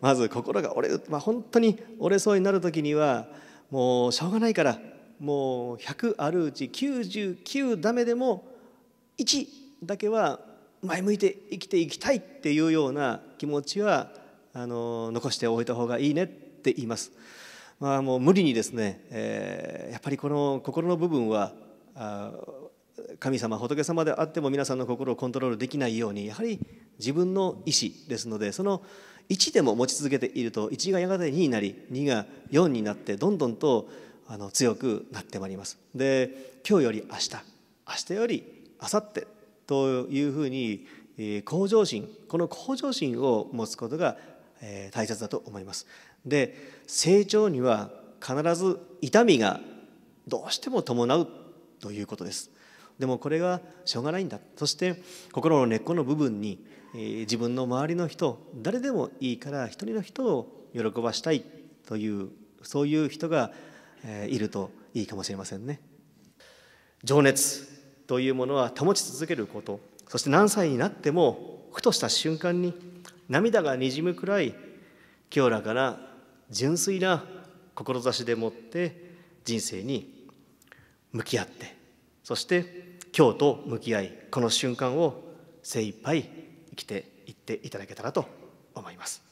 まず心が折れ、まあ、本当に折れそうになる時にはもうしょうがないからもう100あるうち99ダメでも1だけは前向いて生きていきたいっていうような気持ちはあの残しておいた方がいいねって言います。まあ、もう無理にですね、えー、やっぱりこの心の部分はあ神様仏様であっても皆さんの心をコントロールできないようにやはり自分の意思ですのでその1でも持ち続けていると1がやがて2になり2が4になってどんどんとあの強くなってまいりますで今日より明日明日より明後日というふうに向上心この向上心を持つことが大切だと思いますで成長には必ず痛みがどうしても伴うということですでもこれがしょうがないんだそして心の根っこの部分に、えー、自分の周りの人誰でもいいから一人の人を喜ばしたいというそういう人が、えー、いるといいかもしれませんね。情熱というものは保ち続けることそして何歳になってもふとした瞬間に涙がにじむくらい清らかな純粋な志でもって人生に向き合ってそして今日と向き合いこの瞬間を精一杯生きていっていただけたらと思います。